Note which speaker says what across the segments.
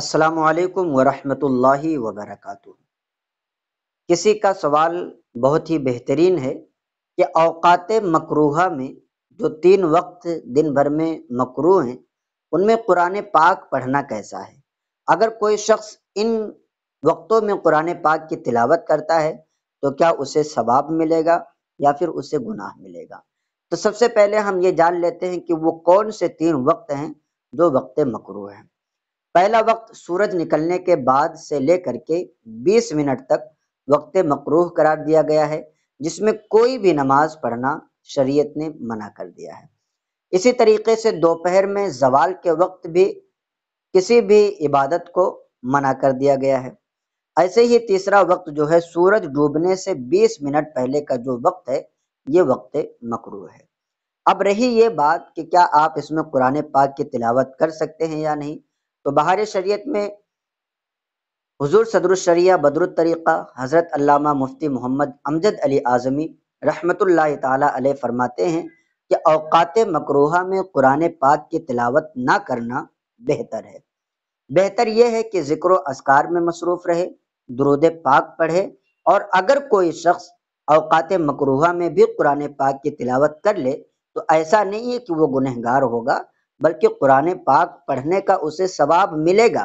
Speaker 1: असलकम वरहमतुल्लाहि वबरकatuh किसी का सवाल बहुत ही बेहतरीन है कि अवकात मकरूहा में जो तीन वक्त दिन भर में मकरू हैं उनमें कुरान पाक पढ़ना कैसा है अगर कोई शख्स इन वक्तों में कुरान पाक की तिलावत करता है तो क्या उसे सवाब मिलेगा या फिर उसे गुनाह मिलेगा तो सबसे पहले हम ये जान लेते हैं कि वो कौन से तीन वक्त हैं जो वक्त मकरू हैं पहला वक्त सूरज निकलने के बाद से लेकर के 20 मिनट तक वक्त मकरूह करार दिया गया है जिसमें कोई भी नमाज पढ़ना शरीयत ने मना कर दिया है इसी तरीके से दोपहर में जवाल के वक्त भी किसी भी इबादत को मना कर दिया गया है ऐसे ही तीसरा वक्त जो है सूरज डूबने से 20 मिनट पहले का जो वक्त है ये वक्त मकरू है अब रही ये बात कि क्या आप इसमें कुरान पाक की तिलावत कर सकते हैं या नहीं तो बाहर शरीयत में हजूर बदर तरीक़ा हज़रत अल्लामा मुफ्ती मोहम्मद अमजद अली आज़मी रहमत अलैह फरमाते हैं कि अवकात मकरूहा में कुरान पाक की तिलावत ना करना बेहतर है बेहतर यह है कि ज़िक्र असकार में मसरूफ़ रहे दरुद पाक पढ़े और अगर कोई शख्स अवकात मकरूहा में भी कुरान पाक की तिलावत कर ले तो ऐसा नहीं है कि वो गुनहगार होगा बल्कि कुरान पाक पढ़ने का उसे सवाब मिलेगा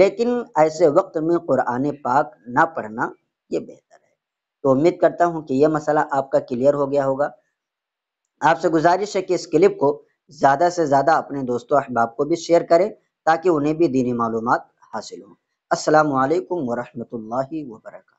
Speaker 1: लेकिन ऐसे वक्त में कुरान पाक ना पढ़ना ये बेहतर है तो उम्मीद करता हूँ कि यह मसला आपका क्लियर हो गया होगा आपसे गुजारिश है कि इस क्लिप को ज़्यादा से ज़्यादा अपने दोस्तों अहबाब को भी शेयर करें ताकि उन्हें भी दीनी मालूम हासिल हों असलकम वरहमल वर्का